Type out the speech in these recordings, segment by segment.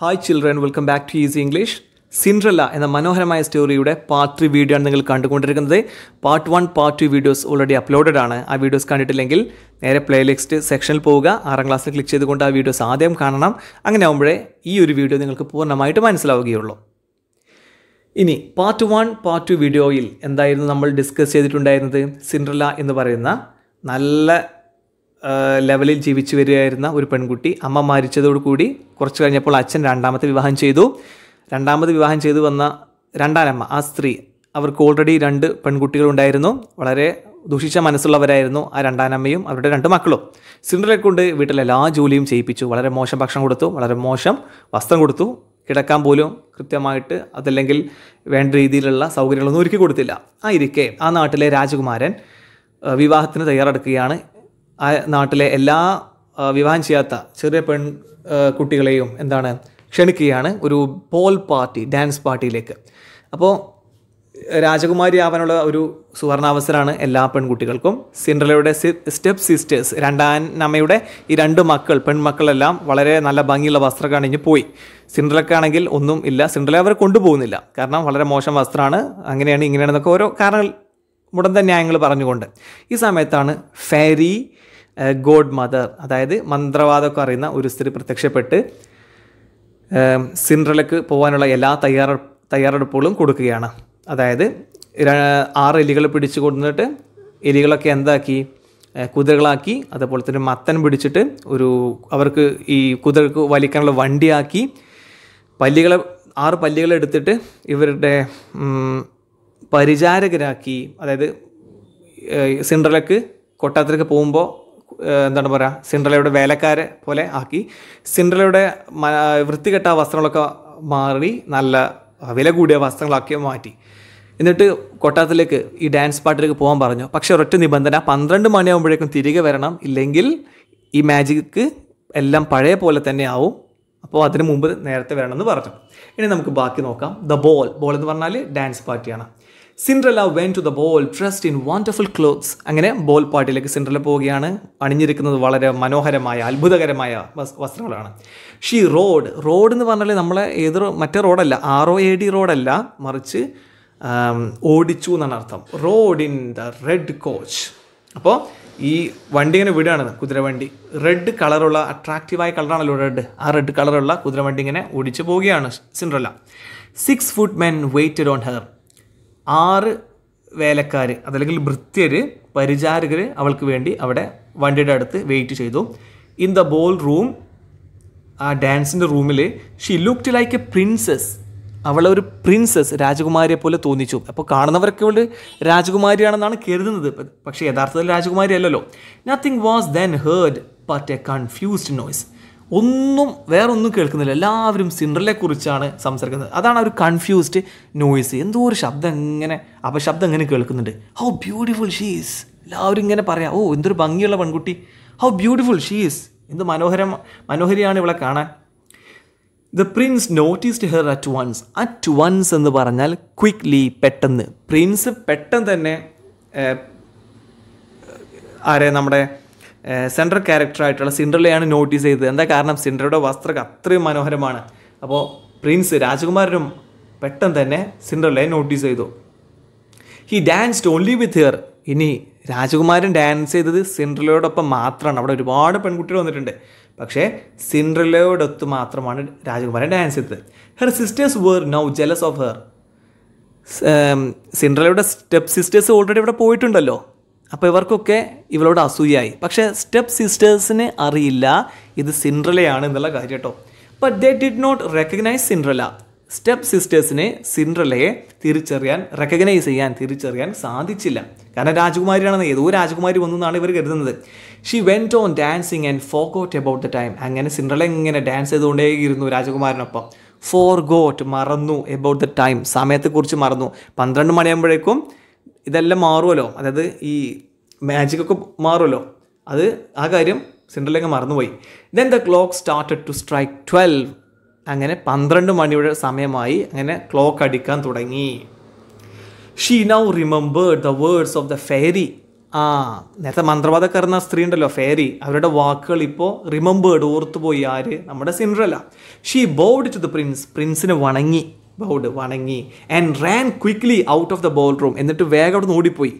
Hi children welcome back to Easy English Cinderella എന്ന മനോഹരമായ സ്റ്റോറിയുടെ പാർട്ട് ത്രീ വീഡിയോ ആണ് നിങ്ങൾ കണ്ടുകൊണ്ടിരിക്കുന്നത് part one part two videos already uploaded ആണ് ആ വീഡിയോസ് കണ്ടിട്ടില്ലെങ്കിൽ നേരെ പ്ലേ ലിസ്റ്റ് സെക്ഷനിൽ പോവുക ആറാം ക്ലാസ്സിൽ ക്ലിക്ക് ചെയ്തുകൊണ്ട് ആ വീഡിയോസ് ആദ്യം കാണണം അങ്ങനെ ആകുമ്പോഴേ ഈ ഒരു വീഡിയോ നിങ്ങൾക്ക് പൂർണ്ണമായിട്ട് മനസ്സിലാവുകയുള്ളൂ ഇനി പാർട്ട് വൺ പാർട്ട് ടു വീഡിയോയിൽ എന്തായിരുന്നു നമ്മൾ ഡിസ്കസ് ചെയ്തിട്ടുണ്ടായിരുന്നത് സിൻഡ്രല്ല എന്ന് പറയുന്ന നല്ല ലെവലിൽ ജീവിച്ചു വരികയായിരുന്ന ഒരു പെൺകുട്ടി അമ്മ മരിച്ചതോടുകൂടി കുറച്ച് കഴിഞ്ഞപ്പോൾ അച്ഛൻ രണ്ടാമത്തെ വിവാഹം ചെയ്തു രണ്ടാമത് വിവാഹം ചെയ്തു വന്ന രണ്ടാനമ്മ ആ സ്ത്രീ അവർക്ക് ഓൾറെഡി രണ്ട് പെൺകുട്ടികളുണ്ടായിരുന്നു വളരെ ദുഷിച്ച മനസ്സുള്ളവരായിരുന്നു ആ രണ്ടാനമ്മയും അവരുടെ രണ്ട് മക്കളും സിലിണ്ടറെ കൊണ്ട് വീട്ടിലെ എല്ലാ ജോലിയും ചെയ്യിപ്പിച്ചു വളരെ മോശം ഭക്ഷണം കൊടുത്തു വളരെ മോശം വസ്ത്രം കൊടുത്തു കിടക്കാൻ പോലും കൃത്യമായിട്ട് അതല്ലെങ്കിൽ വേണ്ട രീതിയിലുള്ള സൗകര്യങ്ങളൊന്നും ഒരുക്കി കൊടുത്തില്ല ആ ഇരിക്കെ ആ നാട്ടിലെ രാജകുമാരൻ വിവാഹത്തിന് തയ്യാറെടുക്കുകയാണ് ആ നാട്ടിലെ എല്ലാ വിവാഹം ചെയ്യാത്ത ചെറിയ പെൺ കുട്ടികളെയും എന്താണ് ക്ഷണിക്കുകയാണ് ഒരു പോൾ പാർട്ടി ഡാൻസ് പാർട്ടിയിലേക്ക് അപ്പോൾ രാജകുമാരി ആവാനുള്ള ഒരു സുവർണാവസരമാണ് എല്ലാ പെൺകുട്ടികൾക്കും സിൻഡ്രലയുടെ സ്റ്റെപ്പ് സിസ്റ്റേഴ്സ് രണ്ടാനമ്മയുടെ ഈ രണ്ട് മക്കൾ പെൺമക്കളെല്ലാം വളരെ നല്ല ഭംഗിയുള്ള വസ്ത്രം കാണിഞ്ഞ് പോയി സിൻഡ്രലക്കാണെങ്കിൽ ഒന്നും ഇല്ല സിൻഡ്രല അവരെ കൊണ്ടുപോകുന്നില്ല കാരണം വളരെ മോശം വസ്ത്രമാണ് അങ്ങനെയാണ് ഇങ്ങനെയാണെന്നൊക്കെ ഓരോ കാരണങ്ങൾ മുടന്ത ന്യായങ്ങൾ പറഞ്ഞുകൊണ്ട് ഈ സമയത്താണ് ഫെരി ഗോഡ് മദർ അതായത് മന്ത്രവാദമൊക്കെ അറിയുന്ന ഒരു സ്ത്രീ പ്രത്യക്ഷപ്പെട്ട് സിൻഡ്രലക്ക് പോകാനുള്ള എല്ലാ തയ്യാറ തയ്യാറെടുപ്പുകളും കൊടുക്കുകയാണ് അതായത് ആറ് എലികൾ പിടിച്ചു കൊണ്ടുവന്നിട്ട് എലികളൊക്കെ എന്താക്കി കുതിരകളാക്കി അതുപോലെ തന്നെ മത്തൻ പിടിച്ചിട്ട് ഒരു അവർക്ക് ഈ കുതിരക്ക് വലിക്കാനുള്ള വണ്ടിയാക്കി പല്ലികളെ ആറ് പല്ലികളെ എടുത്തിട്ട് ഇവരുടെ പരിചാരകരാക്കി അതായത് സിൻഡ്രലക്ക് കൊട്ടാരത്തിലേക്ക് പോകുമ്പോൾ എന്താണ് പറയുക സിൻഡ്രലയുടെ വേലക്കാരെ പോലെ ആക്കി സിൻഡ്രലയുടെ വൃത്തികെട്ട വസ്ത്രങ്ങളൊക്കെ മാറി നല്ല വില കൂടിയ വസ്ത്രങ്ങളാക്കി മാറ്റി എന്നിട്ട് കൊട്ടാരത്തിലേക്ക് ഈ ഡാൻസ് പാട്ടിലേക്ക് പോകാൻ പറഞ്ഞു പക്ഷേ ഒരൊറ്റ നിബന്ധന പന്ത്രണ്ട് മണിയാകുമ്പോഴേക്കും തിരികെ വരണം ഇല്ലെങ്കിൽ ഈ മാജിക്ക് എല്ലാം പഴയ പോലെ തന്നെ ആവും അപ്പോൾ അതിന് മുമ്പ് നേരത്തെ വരണമെന്ന് പറഞ്ഞു ഇനി നമുക്ക് ബാക്കി നോക്കാം ദ ബോൾ ബോൾ എന്ന് പറഞ്ഞാൽ ഡാൻസ് പാർട്ടിയാണ് Cinderella went to the ball dressed in wonderful clothes അങ്ങനെ ബോൾ പാർട്ടിയിലേക്ക് സിൻഡ്രല പോവുകയാണ് അണിഞ്ഞിരിക്കുന്നത് വളരെ മനോഹരമായ അത്ഭുതകരമായ വസ്ത്രങ്ങളാണ് ഷീ റോഡ് റോഡ് എന്ന് പറഞ്ഞാൽ നമ്മളെ ഏത് മറ്റേ റോഡല്ല ആർ ഒ എ ഡി റോഡല്ല മറിച്ച് ഓടിച്ചു എന്നാണ് അർത്ഥം rode in the red coach അപ്പോൾ ഈ വണ്ടി ഇങ്ങനെ വിടുകയാണ് കുതിരവണ്ടി റെഡ് കളറുള്ള അട്രാക്റ്റീവായ കളറാണല്ലോ റെഡ് ആ റെഡ് കളറുള്ള കുതിരവണ്ടി ഇങ്ങനെ ഓടിച്ചു പോവുകയാണ് Cinderella six footmen waited on her ആറ് വേലക്കാർ അതല്ലെങ്കിൽ ഭൃത്യർ പരിചാരകർ അവൾക്ക് വേണ്ടി അവിടെ വണ്ടിയുടെ അടുത്ത് വെയിറ്റ് ചെയ്തു ഇൻ ദ ബോൾ റൂം ആ ഡാൻസിൻ്റെ റൂമിൽ she looked like a princess അവളെ ഒരു പ്രിൻസസ് രാജകുമാരിയെ പോലെ തോന്നിച്ചു അപ്പോൾ കാണുന്നവരൊക്കെ അവൾ രാജകുമാരിയാണെന്നാണ് കരുതുന്നത് പക്ഷേ യഥാർത്ഥത്തിൽ രാജകുമാരി അല്ലല്ലോ nothing was then heard but a confused noise ഒന്നും വേറൊന്നും കേൾക്കുന്നില്ല എല്ലാവരും കുറിച്ചാണ് സംസാരിക്കുന്നത് അതാണ് ഒരു കൺഫ്യൂസ്ഡ് നോയ്സ് എന്തോ ഒരു ശബ്ദം എങ്ങനെ അപശബ്ദം എങ്ങനെ കേൾക്കുന്നുണ്ട് ഹൗ ബ്യൂട്ടിഫുൾ ഷീസ് എല്ലാവരും ഇങ്ങനെ പറയാം ഓ എന്തൊരു ഭംഗിയുള്ള പെൺകുട്ടി ഹൗ ബ്യൂട്ടിഫുൾ ഷീസ് എന്ത് മനോഹരം മനോഹരിയാണ് ഇവളെ കാണാൻ the prince noticed her at once at once എന്ന് പറഞ്ഞാൽ ക്വിക്ക്ലി പെട്ടെന്ന് പ്രിൻസ് പെട്ടെന്ന് തന്നെ ആരെ നമ്മുടെ സെൻട്രൽ ക്യാരക്ടറായിട്ടുള്ള സിൻഡ്രലയാണ് നോട്ടീസ് ചെയ്തത് എന്താ കാരണം സിൻഡ്രയുടെ വസ്ത്രം അത്രയും മനോഹരമാണ് അപ്പോൾ പ്രിൻസ് രാജകുമാരനും പെട്ടെന്ന് തന്നെ സിൻഡ്രലയെ നോട്ടീസ് ചെയ്തു he dance only with her ഇനി രാജകുമാരൻ ഡാൻസ് ചെയ്തത് സിൻഡ്രലയോടൊപ്പം മാത്രമാണ് അവിടെ ഒരുപാട് പെൺകുട്ടികൾ വന്നിട്ടുണ്ട് പക്ഷേ സിൻഡ്രലയോടൊത്ത് മാത്രമാണ് രാജകുമാരൻ ഡാൻസ് ചെയ്തത് her sisters were now jealous of her സിൻഡ്രലയുടെ സ്റ്റെപ്പ് സിസ്റ്റേഴ്സ് ഓൾറെഡി ഇവിടെ പോയിട്ടുണ്ടല്ലോ അപ്പോൾ ഇവർക്കൊക്കെ ഇവളോട് അസൂയായി പക്ഷേ സ്റ്റെപ്പ് സിസ്റ്റേഴ്സിന് അറിയില്ല ഇത് സിൻഡ്രലയാണ് എന്നുള്ള കാര്യം കേട്ടോ but they did not recognise Cinderella step സിസ്റ്റേഴ്സിനെ സിൻഡ്രലയെ തിരിച്ചറിയാൻ റെക്കഗ്നൈസ് ചെയ്യാൻ തിരിച്ചറിയാൻ സാധിച്ചില്ല കാരണം രാജകുമാരിയാണെന്ന് ഏതോ രാജകുമാരി വന്നു എന്നാണ് ഇവർ കരുതുന്നത് she went on dancing and forgot about the time അങ്ങനെ സിൻഡ്രല ഇങ്ങനെ ഡാൻസ് ചെയ്തുകൊണ്ടേയിരുന്നു രാജകുമാരനൊപ്പം ഫോർ ഗോട്ട് മറന്നു എബൌട്ട് ദ ടൈം സമയത്തെക്കുറിച്ച് മറന്നു പന്ത്രണ്ട് മണിയാകുമ്പോഴേക്കും ഇതെല്ലാം മാറുമല്ലോ അതായത് ഈ മാജിക് ഒക്കെ മാറുമല്ലോ അത് ആ കാര്യം സെൻട്രലേക്ക് മറന്നുപോയി then the clock started to strike twelve അങ്ങനെ പന്ത്രണ്ട് മണിയുടെ സമയമായി അങ്ങനെ ക്ലോക്ക് അടിക്കാൻ തുടങ്ങി she now remembered the words of the fairy ആ നേരത്തെ മന്ത്രവാദക്കാരുന്ന സ്ത്രീ ഉണ്ടല്ലോ ഫേരി അവരുടെ വാക്കുകൾ ഇപ്പോൾ റിമെമ്പേർഡ് ഓർത്തുപോയി ആര് നമ്മുടെ Cinderella she bowed to the prince പ്രിൻസിന് വണങ്ങി ബൗഡ് വണങ്ങി and ran quickly out of the ball ballroom എന്നിട്ട് വേഗം അവിടെ നിന്ന് ഓടിപ്പോയി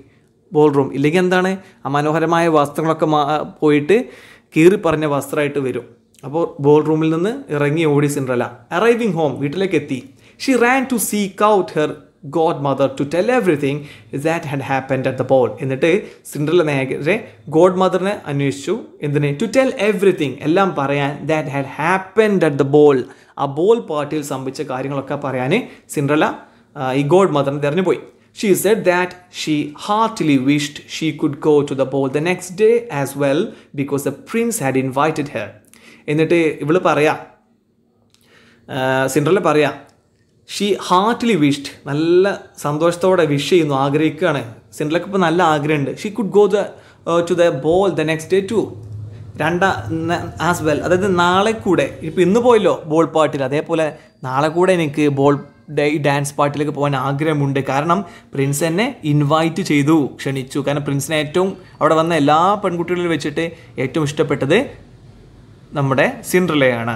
ബോൾ റൂം ഇല്ലെങ്കിൽ എന്താണ് ആ മനോഹരമായ വസ്ത്രങ്ങളൊക്കെ മാ പോയിട്ട് പറഞ്ഞ വസ്ത്രമായിട്ട് വരും അപ്പോൾ ബോൾ റൂമിൽ നിന്ന് ഇറങ്ങി ഓടി സിൻഡ്രല അറൈവിങ് ഹോം വീട്ടിലേക്ക് എത്തി she ran to seek out her godmother to tell everything that had happen at the ball എന്നിട്ട് സിൻഡ്രല നേരെ ഗോഡ് മദറിനെ അന്വേഷിച്ചു എന്തിന് ടു ടെൽ എവറിഥിങ് എല്ലാം പറയാൻ that had happen at the ball ആ ബോൾ പാർട്ടിയിൽ സംഭവിച്ച കാര്യങ്ങളൊക്കെ പറയാൻ സിൻഡ്രല ഈ ഗോഡ് മദറിനെ തെരഞ്ഞു പോയി She said that she heartily wished she could go to the ball the next day as well because the prince had invited her. എന്നിട്ട് ഇവൾ പറയാ സിൻഡ്രല്ല പറയാ ഷീ ഹാർട്ട്ലി വിഷ്ഡ് നല്ല സന്തോഷത്തോടെ വിഷ് ചെയ്യുന്നു ആഗ്രഹിക്കുകയാണ് സിൻഡ്രലക്ക് ഇപ്പോൾ നല്ല ആഗ്രഹമുണ്ട് she could go the to the ball the next day too രണ്ടാ ആസ് വെൽ അതായത് നാളെ കൂടെ ഇപ്പോൾ ഇന്ന് പോയല്ലോ ബോൾ പാട്ടിൽ അതേപോലെ നാളെ കൂടെ എനിക്ക് ബോൾ ഈ ഡാൻസ് പാർട്ടിലേക്ക് പോകാൻ ആഗ്രഹമുണ്ട് കാരണം പ്രിൻസ് എന്നെ ഇൻവൈറ്റ് ചെയ്തു ക്ഷണിച്ചു കാരണം പ്രിൻസിനെ ഏറ്റവും അവിടെ വന്ന എല്ലാ പെൺകുട്ടികളിൽ വെച്ചിട്ട് ഏറ്റവും ഇഷ്ടപ്പെട്ടത് നമ്മുടെ സിൻഡ്രലയാണ്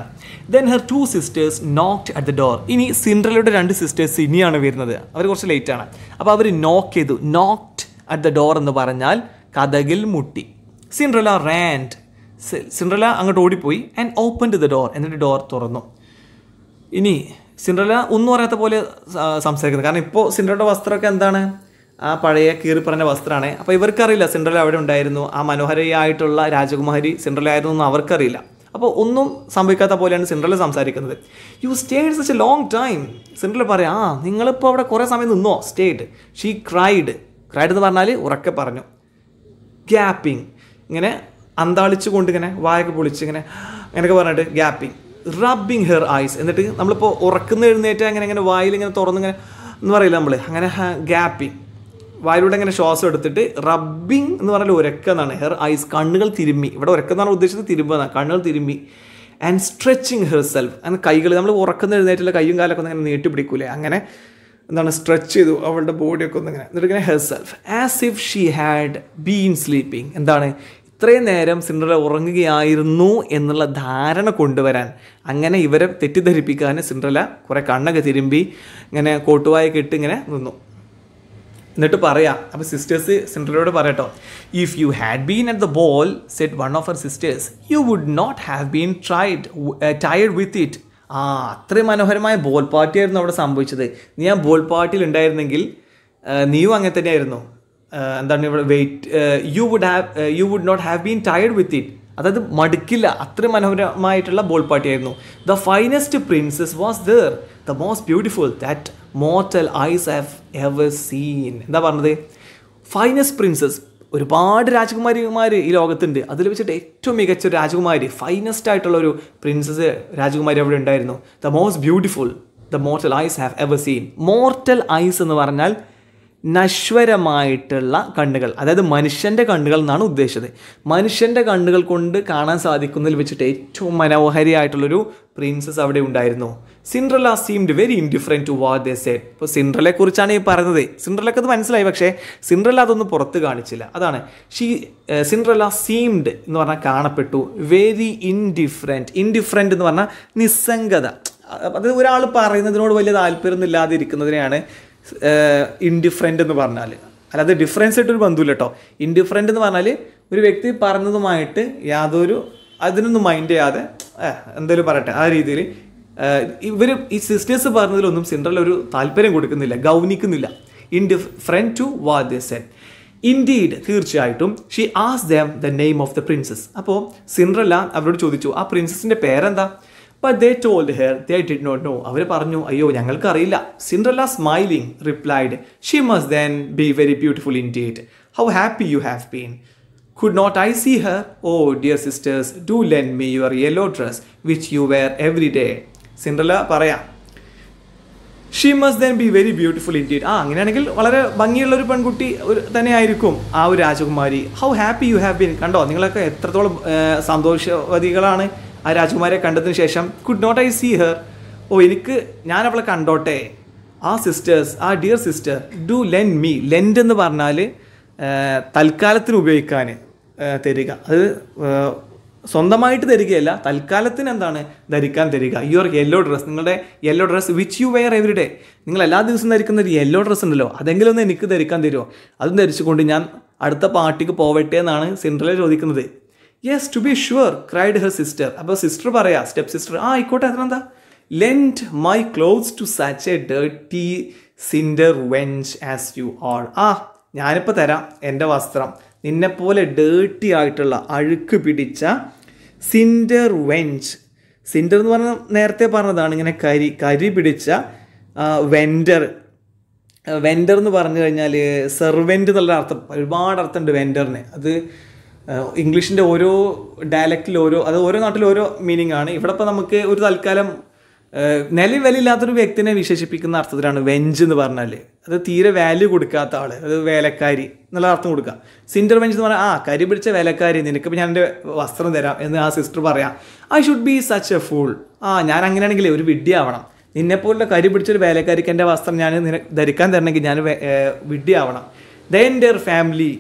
then her two sisters knock at the door ഇനി സിൻഡ്രലയുടെ രണ്ട് സിസ്റ്റേഴ്സ് ഇനിയാണ് വരുന്നത് അവർ കുറച്ച് ലേറ്റാണ് അപ്പോൾ അവർ നോക്ക് ചെയ്തു നോക്ക്ഡ് അറ്റ് ദ ഡോർ എന്ന് പറഞ്ഞാൽ കഥകിൽ മുട്ടി സിൻഡ്രല റാൻഡ് സിൻഡ്രല അങ്ങോട്ട് ഓടിപ്പോയി and opened the door എന്നിട്ട് ഡോർ തുറന്നു ഇനി സിൻഡ്രല ഒന്നും അറിയാത്ത പോലെ സംസാരിക്കുന്നത് കാരണം ഇപ്പോൾ സിൻഡ്രയുടെ വസ്ത്രമൊക്കെ എന്താണ് ആ പഴയ കീറിപ്പറഞ്ഞ വസ്ത്രമാണ് അപ്പോൾ ഇവർക്കറിയില്ല സിൻഡ്രല അവിടെ ഉണ്ടായിരുന്നു ആ മനോഹരയായിട്ടുള്ള രാജകുമാരി സിൻഡ്രല ആയിരുന്നു എന്ന് അവർക്കറിയില്ല അപ്പോൾ ഒന്നും സംഭവിക്കാത്ത പോലെയാണ് സിൻഡ്രല സംസാരിക്കുന്നത് you stayed such a long time Cinderella പറയാം ആ നിങ്ങളിപ്പോൾ അവിടെ കുറേ സമയം നിന്നോ സ്റ്റേഡ് ഷീ ക്രൈഡ് ക്രൈഡ് എന്ന് പറഞ്ഞാൽ ഉറക്കെ പറഞ്ഞു ഗ്യാപ്പിംഗ് ഇങ്ങനെ അന്താളിച്ചു കൊണ്ട് ഇങ്ങനെ വായൊക്കെ പൊളിച്ച് ഇങ്ങനെ അങ്ങനെയൊക്കെ പറഞ്ഞിട്ട് ഗ്യാപ്പിംഗ് റബ്ബിങ് ഹെയർ ഐസ് എന്നിട്ട് നമ്മളിപ്പോൾ ഉറക്കുന്ന എഴുന്നേറ്റ് അങ്ങനെ അങ്ങനെ വായിലിങ്ങനെ തുറന്നിങ്ങനെ എന്ന് പറയില്ല നമ്മൾ അങ്ങനെ ഗ്യാപ്പിങ് വായിലൂടെ ഇങ്ങനെ ശ്വാസം എടുത്തിട്ട് റബ്ബിംഗ് എന്ന് പറഞ്ഞാൽ ഉരക്കെന്നാണ് ഹെയർ ഐസ് കണ്ണുകൾ തിരുമ്മി ഇവിടെ ഉരക്കെന്നാണ് ഉദ്ദേശിച്ചത് തിരുമ്പെന്നാണ് കണ്ണുകൾ തിരുമ്മി ആൻഡ് സ്ട്രെച്ചിങ് ഹെയർ സെൽഫ് അങ്ങനെ കൈകൾ നമ്മൾ ഉറക്കുന്ന എഴുന്നേറ്റുള്ള കൈയും കാലൊക്കെ ഒന്ന് ഇങ്ങനെ നീട്ടിപ്പിടിക്കൂലേ അങ്ങനെ എന്താണ് സ്ട്രെച്ച് ചെയ്തു അവളുടെ ബോഡിയൊക്കെ ഒന്ന് ഇങ്ങനെ എന്നിട്ട് ഇങ്ങനെ herself as if she had been sleeping എന്താണ് ഇത്രയും നേരം സിൻഡ്രല ഉറങ്ങുകയായിരുന്നു എന്നുള്ള ധാരണ കൊണ്ടുവരാൻ അങ്ങനെ ഇവരെ തെറ്റിദ്ധരിപ്പിക്കാൻ സിൻഡ്രല കുറേ കണ്ണൊക്കെ തിരുമ്പി ഇങ്ങനെ കോട്ടുവായൊക്കെ ഇട്ട് ഇങ്ങനെ നിന്നു എന്നിട്ട് പറയാം അപ്പോൾ സിസ്റ്റേഴ്സ് സിൻഡ്രലയോട് പറയട്ടോ if you had been at the ball said one of our sisters you would not have been tried tired with it ആ അത്രയും മനോഹരമായ ബോൾ പാർട്ടിയായിരുന്നു അവിടെ സംഭവിച്ചത് നീ ആ ബോൾ പാർട്ടിയിൽ ഉണ്ടായിരുന്നെങ്കിൽ നീയും അങ്ങനെ തന്നെയായിരുന്നു എന്താണ് ഇവിടെ wait you would have you would not have been tired with it അതായത് മടുക്കില്ല അത്ര മനോഹരമായിട്ടുള്ള ബോൾ പാട്ടിയായിരുന്നു the finest princess was there the most beautiful that mortal eyes have ever seen എന്താ പറഞ്ഞത് ഫൈനസ്റ്റ് പ്രിൻസസ് ഒരുപാട് രാജകുമാരിമാർ ഈ ലോകത്തുണ്ട് അതിൽ വെച്ചിട്ട് ഏറ്റവും മികച്ച ഒരു രാജകുമാരി ഫൈനസ്റ്റ് ആയിട്ടുള്ള ഒരു പ്രിൻസസ് രാജകുമാരി അവിടെ ഉണ്ടായിരുന്നു the most beautiful the mortal eyes have ever seen mortal eyes എന്ന് പറഞ്ഞാൽ നശ്വരമായിട്ടുള്ള കണ്ണുകൾ അതായത് മനുഷ്യൻ്റെ കണ്ണുകൾ എന്നാണ് ഉദ്ദേശിച്ചത് മനുഷ്യൻ്റെ കണ്ണുകൾ കൊണ്ട് കാണാൻ സാധിക്കുന്നതിൽ വെച്ചിട്ട് ഏറ്റവും മനോഹരിയായിട്ടുള്ളൊരു പ്രിൻസസ് അവിടെ ഉണ്ടായിരുന്നു Cinderella seemed very indifferent to what they said ഇപ്പോൾ സിൻഡ്രലെ കുറിച്ചാണ് ഈ പറഞ്ഞത് സിൻഡ്രലൊക്കെ അത് മനസ്സിലായി പക്ഷേ സിൻഡ്രല അതൊന്നും പുറത്ത് കാണിച്ചില്ല അതാണ് ഷീ സിൻഡ്രല സീംഡ് എന്ന് പറഞ്ഞാൽ കാണപ്പെട്ടു വെരി ഇൻഡിഫറെൻറ്റ് ഇൻഡിഫറെൻ്റ് എന്ന് പറഞ്ഞാൽ നിസ്സംഗത അത് ഒരാൾ പറയുന്നതിനോട് വലിയ താല്പര്യമൊന്നും ഇല്ലാതിരിക്കുന്നതിനെയാണ് ഇൻഡിഫറെൻ്റ് എന്ന് പറഞ്ഞാൽ അല്ലാതെ ഡിഫറൻസ് ആയിട്ടൊരു ബന്ധമില്ല കേട്ടോ ഇൻഡിഫറെൻ്റ് എന്ന് പറഞ്ഞാൽ ഒരു വ്യക്തി പറഞ്ഞതുമായിട്ട് യാതൊരു അതിനൊന്നും മൈൻഡ് ചെയ്യാതെ എന്തെങ്കിലും പറയട്ടെ ആ രീതിയിൽ ഇവർ ഈ സിസ്റ്റേഴ്സ് പറഞ്ഞതിലൊന്നും സിൻഡ്രല്ല ഒരു താല്പര്യം കൊടുക്കുന്നില്ല ഗൗനിക്കുന്നില്ല indifferent to what the said indeed തീർച്ചയായിട്ടും ഷീ ആസ് them the name of the princess അപ്പോൾ സിൻഡ്രല്ല അവരോട് ചോദിച്ചു ആ പ്രിൻസസിൻ്റെ പേരെന്താ but they told her they did not know അവർ പറഞ്ഞു അയ്യോ ഞങ്ങൾക്കറിയില്ല Cinderella smiling replied she must then be very beautiful indeed how happy you have been could not I see her? Oh dear sisters do lend me your yellow dress which you wear every day Cinderella പറയാം she must then be very beautiful in indeed ആ അങ്ങനെയാണെങ്കിൽ വളരെ ഭംഗിയുള്ള ഒരു പെൺകുട്ടി ഒരു തന്നെയായിരിക്കും ആ ഒരു രാജകുമാരി how happy you have been കണ്ടോ നിങ്ങളൊക്കെ എത്രത്തോളം സന്തോഷവതികളാണ് ആ രാജകുമാരെ കണ്ടതിന് ശേഷം could not I see her ഓ എനിക്ക് ഞാൻ അവളെ കണ്ടോട്ടെ ആ സിസ്റ്റേഴ്സ് ആ dear sister do lend me lend എന്ന് പറഞ്ഞാൽ തൽക്കാലത്തിന് ഉപയോഗിക്കാൻ തരിക അത് സ്വന്തമായിട്ട് തരികയല്ല തൽക്കാലത്തിന് എന്താണ് ധരിക്കാൻ തരിക യുവർ യെല്ലോ ഡ്രസ്സ് നിങ്ങളുടെ yellow dress which you wear every day നിങ്ങൾ എല്ലാ ദിവസവും ധരിക്കുന്ന ഒരു യെല്ലോ ഡ്രസ്സ് ഉണ്ടല്ലോ അതെങ്കിലും ഒന്ന് എനിക്ക് ധരിക്കാൻ തരുമോ അതും ധരിച്ചുകൊണ്ട് ഞാൻ അടുത്ത പാർട്ടിക്ക് പോവട്ടെ എന്നാണ് സിൻഡ്രല ചോദിക്കുന്നത് yes to be sure cried her sister അപ്പോൾ സിസ്റ്റർ പറയാ സ്റ്റെപ്പ് സിസ്റ്റർ ആ ആയിക്കോട്ടെ അതിനെന്താ lend my clothes to such a dirty cinder wench as you all ആ ഞാനിപ്പോൾ തരാം എൻ്റെ വസ്ത്രം നിന്നെപ്പോലെ ഡേർട്ടി ആയിട്ടുള്ള അഴുക്ക് പിടിച്ച സിൻഡർ വെഞ്ച് സിൻഡർ എന്ന് പറഞ്ഞ നേരത്തെ പറഞ്ഞതാണ് ഇങ്ങനെ കരി കരി പിടിച്ച വെൻഡർ വെൻഡർ എന്ന് പറഞ്ഞു കഴിഞ്ഞാൽ സെർവെൻ്റ് എന്നുള്ള അർത്ഥം ഒരുപാട് അർത്ഥമുണ്ട് വെൻഡറിന് അത് ഇംഗ്ലീഷിൻ്റെ ഓരോ ഡയലക്റ്റിൽ ഓരോ അത് ഓരോ നാട്ടിൽ ഓരോ മീനിങ് ആണ് ഇവിടെ ഇപ്പോൾ നമുക്ക് ഒരു തൽക്കാലം നിലവിലില്ലാത്തൊരു വ്യക്തിനെ വിശേഷിപ്പിക്കുന്ന അർത്ഥത്തിലാണ് വെഞ്ച് എന്ന് പറഞ്ഞാൽ അത് തീരെ വാല്യൂ കൊടുക്കാത്ത ആൾ അത് വേലക്കാരി എന്നുള്ള അർത്ഥം കൊടുക്കുക സിൻഡർ വെഞ്ച് എന്ന് പറഞ്ഞാൽ ആ കരി പിടിച്ച വേലക്കാരി നിനക്കിപ്പോൾ ഞാൻ എൻ്റെ വസ്ത്രം തരാം എന്ന് ആ സിസ്റ്റർ പറയാം I should be such a fool ആ ഞാൻ അങ്ങനെയാണെങ്കിൽ ഒരു വിഡ്ഡിയാവണം നിന്നെപ്പോലുള്ള കരി പിടിച്ചൊരു വേലക്കാരിക്ക് എൻ്റെ വസ്ത്രം ഞാൻ നിനക്ക് ധരിക്കാൻ തരണമെങ്കിൽ ഞാൻ വിഡ്ഡിയാവണം the their family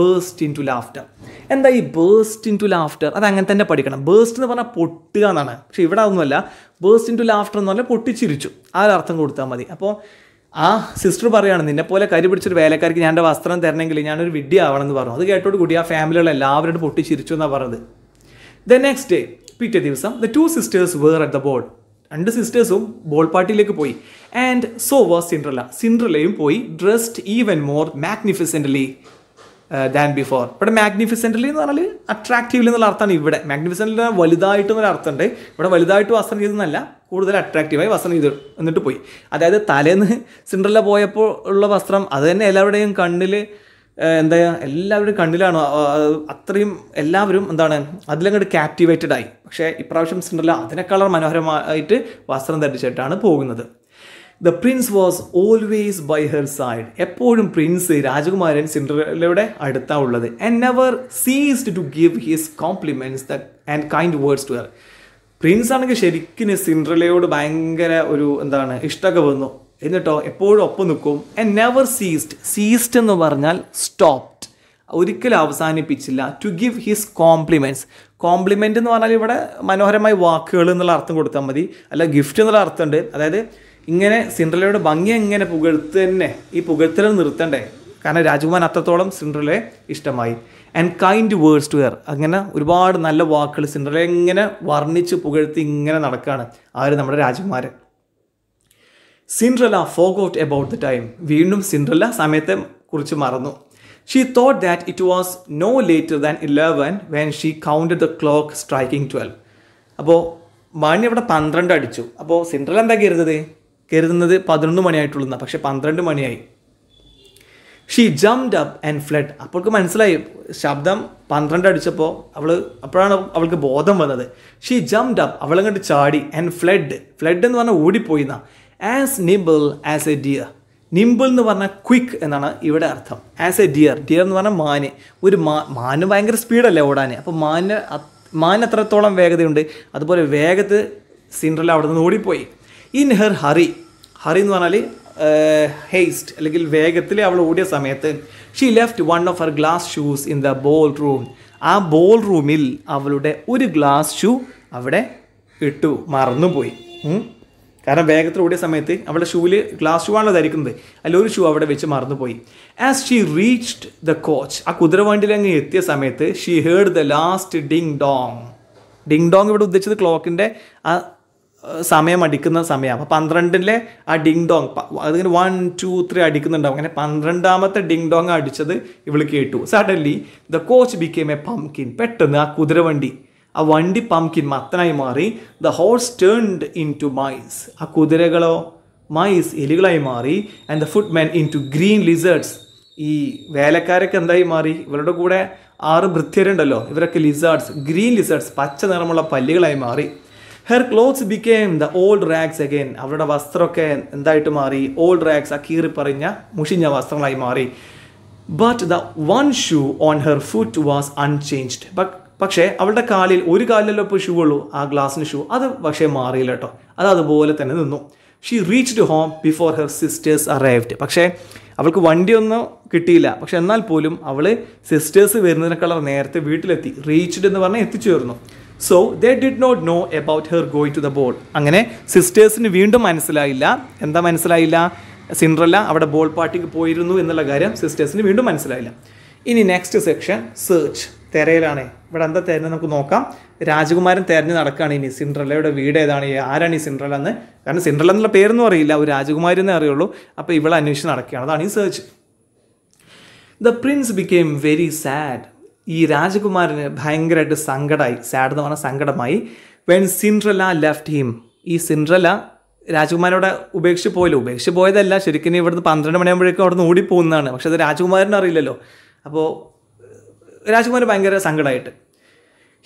burst into laughter എന്താ ഈ ബേസ്റ്റ് ഇൻ ടു ലാഫ്റ്റർ അത് അങ്ങനെ തന്നെ പഠിക്കണം ബേസ്റ്റ് എന്ന് പറഞ്ഞാൽ പൊട്ടുക എന്നാണ് പക്ഷേ ഇവിടെ അതൊന്നുമല്ല ബേസ്റ്റ് ഇൻ ടു ലാഫ്റ്റർ എന്ന് പറഞ്ഞാൽ പൊട്ടിച്ചിരിച്ചു ആ ഒരു അർത്ഥം കൊടുത്താൽ മതി അപ്പോൾ ആ സിസ്റ്റർ പറയുകയാണ് നിന്നെ പോലെ കരി പിടിച്ചൊരു വേലക്കാർക്ക് ഞാൻ എൻ്റെ വസ്ത്രം തരണമെങ്കിൽ ഞാനൊരു വിഡ്ഢി ആവണം എന്ന് പറഞ്ഞു അത് കേട്ടോട് കൂടി ആ ഫാമിലിയുള്ള എല്ലാവരും പൊട്ടിച്ചിരിച്ചു എന്നാണ് പറഞ്ഞത് ദ നെക്സ്റ്റ് ഡേ പിറ്റേ ദിവസം the two sisters were at the ball രണ്ട് സിസ്റ്റേഴ്സും ബോൾ പാർട്ടിയിലേക്ക് പോയി ആൻഡ് സോ വാസ് സിൻഡ്രല സിൻഡ്രലയും പോയി dressed even more magnificently than uh, before ഇവിടെ മാഗ്നിഫിസൻ്റലി എന്ന് പറഞ്ഞാൽ അട്രാക്റ്റീവ്ലി എന്നുള്ള അർത്ഥമാണ് ഇവിടെ മാഗ്നിഫിസൻ്റിൽ വലുതായിട്ട് ഒരു അർത്ഥമുണ്ട് ഇവിടെ വലുതായിട്ട് വസ്ത്രം ചെയ്തെന്നല്ല കൂടുതൽ അട്രാക്റ്റീവായി വസ്ത്രം ചെയ്തു എന്നിട്ട് പോയി അതായത് തലേന്ന് സിൻഡറില പോയപ്പോൾ ഉള്ള വസ്ത്രം അത് തന്നെ എല്ലാവരുടെയും കണ്ണിൽ uh, എന്താ എല്ലാവരുടെയും കണ്ണിലാണ് അത്രയും എല്ലാവരും എന്താണ് അതിലങ്ങോട്ട് ക്യാപ്റ്റിവേറ്റഡ് ആയി പക്ഷേ ഇപ്രാവശ്യം സിൻഡറില അതിനേക്കാളും മനോഹരമായിട്ട് വസ്ത്രം ധരിച്ചിട്ടാണ് പോകുന്നത് the prince was always by her side എപ്പോഴും പ്രിൻസ് രാജകുമാരൻ സിൻഡ്രലയുടെ അടുത്താ ഉള്ളത് and never ceased to give his compliments the and kind words to her prince ആണെങ്കിൽ ശരിക്കും സിൻഡ്രലയോട് ഭയങ്കര ഒരു എന്താണ് ഇഷ്ടമൊക്കെ വന്നു എന്നിട്ടോ എപ്പോഴും ഒപ്പം നിൽക്കും ആൻഡ് നെവർ സീസ്ഡ് സീസ്ഡ് എന്ന് പറഞ്ഞാൽ സ്റ്റോപ്ഡ് ഒരിക്കലും അവസാനിപ്പിച്ചില്ല to give his compliments compliment എന്ന് പറഞ്ഞാൽ ഇവിടെ മനോഹരമായ വാക്കുകൾ എന്നുള്ള അർത്ഥം കൊടുത്താൽ മതി അല്ല ഗിഫ്റ്റ് എന്നുള്ള അർത്ഥമുണ്ട് അതായത് ഇങ്ങനെ സിൻഡ്രലയുടെ ഭംഗി എങ്ങനെ പുകഴ്ത്ത് തന്നെ ഈ പുകഴ്ത്തൽ നിർത്തണ്ടേ കാരണം രാജ്കുമാർ അത്രത്തോളം സിൻഡ്രലയെ ഇഷ്ടമായി and kind words to her അങ്ങനെ ഒരുപാട് നല്ല വാക്കുകൾ സിൻഡ്രലയെ ഇങ്ങനെ വർണ്ണിച്ച് പുകഴ്ത്തി ഇങ്ങനെ നടക്കുകയാണ് ആര് നമ്മുടെ രാജകുമാർ Cinderella out about the time വീണ്ടും സിൻഡ്രല സമയത്തെ കുറിച്ച് മറന്നു she thought that it was no later than eleven when she counted the clock striking twelve അപ്പോൾ മണി അവിടെ പന്ത്രണ്ട് അടിച്ചു അപ്പോൾ സിൻഡ്രല എന്താ കരുതത് കരുതുന്നത് പതിനൊന്ന് മണിയായിട്ടുള്ളതാണ് പക്ഷേ പന്ത്രണ്ട് മണിയായി she jumped up and fled അപ്പോൾക്ക് മനസ്സിലായി ശബ്ദം പന്ത്രണ്ട് അടിച്ചപ്പോൾ അവൾ അപ്പോഴാണ് അവൾക്ക് ബോധം വന്നത് ഷീ ജംപ്ഡ് അപ്പ് അവളങ്ങോട്ട് ചാടി ആൻഡ് ഫ്ലഡ് ഫ്ലഡ് എന്ന് പറഞ്ഞാൽ ഓടിപ്പോയിന്ന as nimble as a deer nimble എന്ന് പറഞ്ഞാൽ ക്വിക്ക് എന്നാണ് ഇവിടെ അർത്ഥം ആസ് എ ഡിയർ ഡിയർ എന്ന് പറഞ്ഞാൽ മാന് ഒരു മാ മാന് ഭയങ്കര സ്പീഡല്ലേ ഓടാൻ അപ്പോൾ മാന് മാന് അത്രത്തോളം വേഗതയുണ്ട് അതുപോലെ വേഗത്ത് സിൻഡ്രൽ അവിടെ നിന്ന് ഓടിപ്പോയി ഇൻ ഹെർ ഹറി ഹറി എന്ന് പറഞ്ഞാൽ ഹേസ്റ്റ് അല്ലെങ്കിൽ വേഗത്തിൽ അവൾ ഓടിയ സമയത്ത് she left one of her glass shoes in the ball room ആ ബോൾ റൂമിൽ അവളുടെ ഒരു ഗ്ലാസ് ഷൂ അവിടെ ഇട്ടു മറന്നുപോയി കാരണം വേഗത്തിൽ ഓടിയ സമയത്ത് അവളുടെ ഷൂവിൽ ഗ്ലാസ് ഷൂ ആണല്ലോ ധരിക്കുന്നത് അതിലൊരു ഷൂ അവിടെ വെച്ച് മറന്നുപോയി as she reached the coach ആ കുതിരവണ്ടിയിൽ അങ്ങ് എത്തിയ സമയത്ത് she heard the last ding dong ding dong ഇവിടെ ഉദ്ദേശിച്ചത് ക്ലോക്കിൻ്റെ ആ സമയം അടിക്കുന്ന സമയമാണ് അപ്പോൾ പന്ത്രണ്ടിലെ ആ ഡിങ് ഡോങ് അതിങ്ങനെ വൺ ടു ത്രീ അടിക്കുന്നുണ്ടാവും അങ്ങനെ പന്ത്രണ്ടാമത്തെ ഡിങ് ഡോങ് അടിച്ചത് ഇവൾ കേട്ടു suddenly the coach became a pumpkin പെട്ടെന്ന് ആ കുതിരവണ്ടി ആ വണ്ടി പംകിൻ മത്തനായി മാറി the horse turned into mice ആ കുതിരകളോ മൈസ് എലികളായി മാറി and the footmen into green lizards ഈ വേലക്കാരൊക്കെ എന്തായി മാറി ഇവരുടെ കൂടെ ആറ് വൃത്തിയരുണ്ടല്ലോ ഇവരൊക്കെ ലിസാർഡ്സ് ഗ്രീൻ ലിസാർഡ്സ് പച്ച നിറമുള്ള പല്ലുകളായി മാറി her clothes became the old rags again അവരുടെ വസ്ത്രമൊക്കെ എന്തായിട്ട് മാറി ഓൾഡ് റാഗ്സ് ആ കീറി പറഞ്ഞ മുഷിഞ്ഞ വസ്ത്രങ്ങളായി മാറി but the one shoe on her foot was unchanged പക്ഷേ അവളുടെ കാലിൽ ഒരു കാലിലല്ലോ ഇപ്പോൾ ഷൂ ഉള്ളൂ ആ ഗ്ലാസ്സിന് ഷൂ അത് പക്ഷേ മാറിയില്ല കേട്ടോ അത് അതുപോലെ തന്നെ നിന്നു she reach to home before her sisters arrived പക്ഷേ അവൾക്ക് വണ്ടിയൊന്നും കിട്ടിയില്ല പക്ഷെ എന്നാൽ പോലും അവൾ സിസ്റ്റേഴ്സ് വരുന്നതിനേക്കാളും നേരത്തെ വീട്ടിലെത്തി റീച്ച്ഡ് എന്ന് പറഞ്ഞാൽ എത്തിച്ചേർന്നു so they did not know about her going to the ball അങ്ങനെ സിസ്റ്റേഴ്സിന് വീണ്ടും മനസ്സിലായില്ല എന്താ മനസ്സിലായില്ല സിൻഡ്രല്ല അവിടെ ബോൾ പാർട്ടിക്ക് പോയിരുന്നു എന്നുള്ള കാര്യം സിസ്റ്റേഴ്സിന് വീണ്ടും മനസ്സിലായില്ല ഇനി നെക്സ്റ്റ് സെക്ഷൻ സെർച്ച് തിരയിലാണ് ഇവിടെ എന്താ തിരഞ്ഞ് നമുക്ക് നോക്കാം രാജകുമാരൻ തിരഞ്ഞ് നടക്കുകയാണ് ഇനി സിൻഡ്രല്ലയുടെ വീട് ഏതാണ് ആരാണ് ഈ സിൻഡ്രല്ല എന്ന് കാരണം സിൻഡ്രല്ല എന്നുള്ള പേരൊന്നും അറിയില്ല ഒരു രാജകുമാരി എന്നേ അറിയുള്ളൂ അപ്പോൾ ഇവളെ അന്വേഷിച്ച് നടക്കുകയാണ് അതാണ് ഈ search the prince became very sad ഈ രാജകുമാരന് ഭയങ്കരമായിട്ട് സങ്കടമായി സാഡ് എന്ന് പറഞ്ഞാൽ സങ്കടമായി വെൻ സിൻഡ്രല ലെഫ്റ്റ് ഹിം ഈ സിൻഡ്രല രാജകുമാരോടെ ഉപേക്ഷിച്ച് പോയല്ലോ ഉപേക്ഷിച്ച് പോയതല്ല ശരിക്കും ഇവിടുന്ന് പന്ത്രണ്ട് മണിയാകുമ്പോഴേക്കും അവിടുന്ന് ഓടിപ്പോകുന്നതാണ് പക്ഷെ അത് രാജകുമാരനും അറിയില്ലല്ലോ അപ്പോൾ രാജകുമാരൻ ഭയങ്കര സങ്കടമായിട്ട്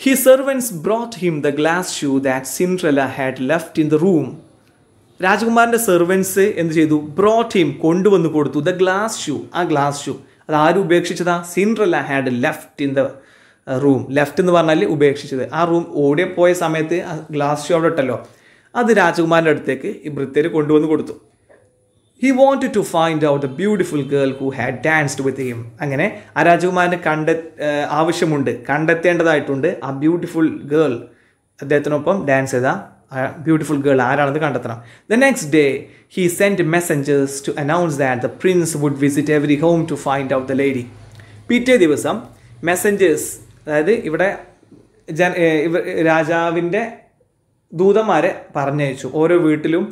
he servants brought him the glass shoe that Cinderella had left in the room രാജകുമാരൻ്റെ സെർവൻസ് എന്ത് ചെയ്തു ബ്രോട്ട് ഹിം കൊണ്ടുവന്ന് കൊടുത്തു ദ ഗ്ലാസ് ഷൂ ആ ഗ്ലാസ് ഷൂ അത് ആരും ഉപേക്ഷിച്ചതാ Cinderella had left in the room left എന്ന് പറഞ്ഞാൽ ഉപേക്ഷിച്ചത് ആ റൂം ഓടിയ പോയ സമയത്ത് ആ ഗ്ലാസ് ഷോ അവിടെ ഇട്ടല്ലോ അത് രാജകുമാരൻ്റെ അടുത്തേക്ക് ഈ വൃത്തിയർ കൊണ്ടുവന്ന് കൊടുത്തു he want to find out the beautiful girl who had danced with him അങ്ങനെ ആ രാജകുമാരന് കണ്ട uh, ആവശ്യമുണ്ട് കണ്ടെത്തേണ്ടതായിട്ടുണ്ട് ആ ബ്യൂട്ടിഫുൾ ഗേൾ അദ്ദേഹത്തിനൊപ്പം ഡാൻസ് ചെയ്ത ബ്യൂട്ടിഫുൾ ഗേൾ ആരാണെന്ന് കണ്ടെത്തണം the next day he sent messengers to announce that the prince would visit every home to find out the lady പിറ്റേ ദിവസം മെസ്സഞ്ചേഴ്സ് അതായത് ഇവിടെ ജ രാജാവിൻ്റെ ദൂതന്മാരെ പറഞ്ഞയച്ചു ഓരോ വീട്ടിലും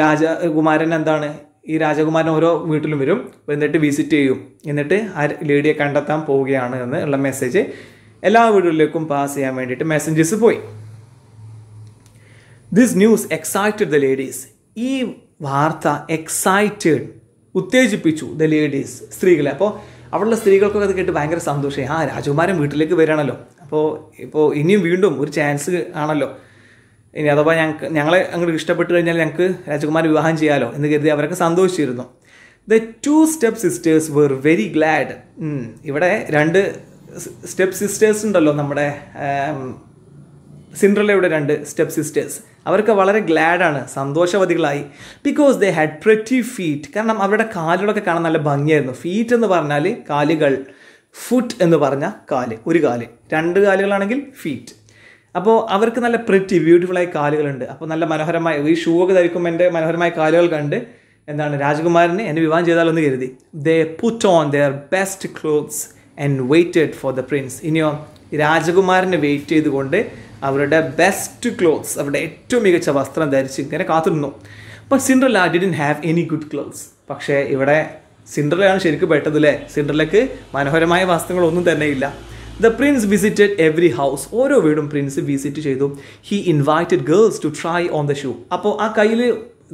രാജകുമാരൻ എന്താണ് ഈ രാജകുമാരൻ ഓരോ വീട്ടിലും വരും എന്നിട്ട് വിസിറ്റ് ചെയ്യും എന്നിട്ട് ആ ലേഡിയെ കണ്ടെത്താൻ പോവുകയാണ് എന്നുള്ള മെസ്സേജ് എല്ലാ വീടുകളിലേക്കും പാസ് ചെയ്യാൻ വേണ്ടിയിട്ട് മെസ്സഞ്ചേഴ്സ് പോയി this news excited the ladies ഈ വാർത്ത എക്സൈറ്റഡ് ഉത്തേജിപ്പിച്ചു ദ ലേഡീസ് സ്ത്രീകളെ അപ്പോൾ അവിടെയുള്ള സ്ത്രീകൾക്കൊക്കെ അത് കേട്ട് ഭയങ്കര സന്തോഷമായി ആ രാജകുമാരൻ വീട്ടിലേക്ക് വരികയാണല്ലോ അപ്പോൾ ഇപ്പോൾ ഇനിയും വീണ്ടും ഒരു ചാൻസ് ആണല്ലോ ഇനി അഥവാ ഞങ്ങൾക്ക് ഞങ്ങളെ അങ്ങോട്ട് ഇഷ്ടപ്പെട്ട് കഴിഞ്ഞാൽ ഞങ്ങൾക്ക് രാജകുമാരൻ വിവാഹം ചെയ്യാമല്ലോ എന്ന് കരുതി അവരൊക്കെ സന്തോഷിച്ചിരുന്നു the two step sisters were very glad ഇവിടെ രണ്ട് സ്റ്റെപ്പ് സിസ്റ്റേഴ്സ് ഉണ്ടല്ലോ നമ്മുടെ സിൻഡ്രലയുടെ രണ്ട് സ്റ്റെപ്പ് സിസ്റ്റേഴ്സ് അവർക്ക് വളരെ ഗ്ലാഡാണ് സന്തോഷവതികളായി because they had pretty feet കാരണം അവരുടെ കാലുകളൊക്കെ കാണാൻ നല്ല ഭംഗിയായിരുന്നു ഫീറ്റ് എന്ന് പറഞ്ഞാൽ കാലുകൾ ഫുട്ട് എന്ന് പറഞ്ഞാൽ കാല് ഒരു കാല് രണ്ട് കാലുകളാണെങ്കിൽ ഫീറ്റ് അപ്പോൾ അവർക്ക് നല്ല പ്രറ്റി ബ്യൂട്ടിഫുള്ളായ കാലുകളുണ്ട് അപ്പോൾ നല്ല മനോഹരമായ ഈ ഷൂ ഒക്കെ ധരിക്കുമ്പോൾ എൻ്റെ മനോഹരമായ കാലുകൾ കണ്ട് എന്താണ് രാജകുമാരന് എന്നെ വിവാഹം ചെയ്താലൊന്ന് കരുതി they put on their best clothes and waited for the prince ഇനിയോ രാജകുമാരനെ വെയിറ്റ് ചെയ്തുകൊണ്ട് അവരുടെ ബെസ്റ്റ് ക്ലോത്ത്സ് അവരുടെ ഏറ്റവും മികച്ച വസ്ത്രം ധരിച്ച് ഇങ്ങനെ കാത്തിരുന്നു അപ്പം Cinderella didn't have any good clothes പക്ഷേ ഇവിടെ സിൻഡ്രലയാണ് ശരിക്കും പെട്ടത് അല്ലേ സിൻഡ്രലക്ക് മനോഹരമായ വസ്ത്രങ്ങളൊന്നും ഇല്ല the prince visited every house ഓരോ വീടും പ്രിൻസ് വിസിറ്റ് ചെയ്തു he invited girls to try on the shoe അപ്പോൾ ആ കയ്യിൽ